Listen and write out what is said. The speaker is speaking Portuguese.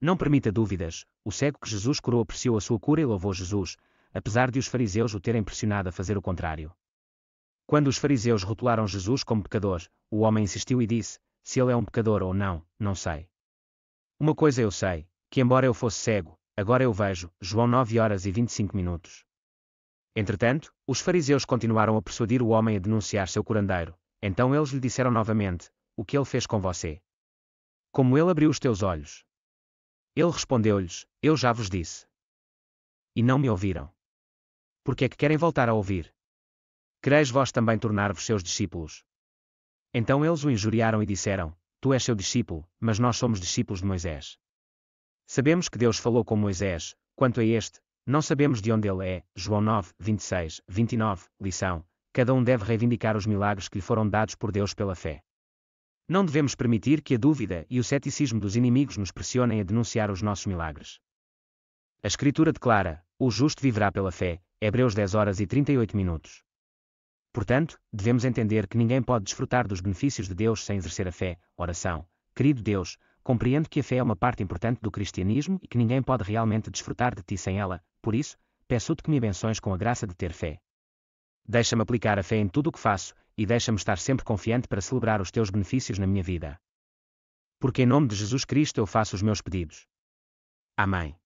Não permita dúvidas, o cego que Jesus curou apreciou a sua cura e louvou Jesus, apesar de os fariseus o terem pressionado a fazer o contrário. Quando os fariseus rotularam Jesus como pecador, o homem insistiu e disse: Se ele é um pecador ou não, não sei. Uma coisa eu sei, que embora eu fosse cego, agora eu vejo. João 9 horas e 25 minutos. Entretanto, os fariseus continuaram a persuadir o homem a denunciar seu curandeiro. Então eles lhe disseram novamente: O que ele fez com você? Como ele abriu os teus olhos? Ele respondeu-lhes: Eu já vos disse. E não me ouviram. Por que é que querem voltar a ouvir? Quereis vós também tornar-vos seus discípulos? Então eles o injuriaram e disseram: Tu és seu discípulo, mas nós somos discípulos de Moisés. Sabemos que Deus falou com Moisés, quanto a este, não sabemos de onde ele é. João 9, 26, 29, lição: Cada um deve reivindicar os milagres que lhe foram dados por Deus pela fé. Não devemos permitir que a dúvida e o ceticismo dos inimigos nos pressionem a denunciar os nossos milagres. A Escritura declara: o justo viverá pela fé, Hebreus 10 horas e 38 minutos. Portanto, devemos entender que ninguém pode desfrutar dos benefícios de Deus sem exercer a fé, oração. Querido Deus, compreendo que a fé é uma parte importante do cristianismo e que ninguém pode realmente desfrutar de ti sem ela, por isso, peço-te que me abençoes com a graça de ter fé. Deixa-me aplicar a fé em tudo o que faço e deixa-me estar sempre confiante para celebrar os teus benefícios na minha vida. Porque em nome de Jesus Cristo eu faço os meus pedidos. Amém.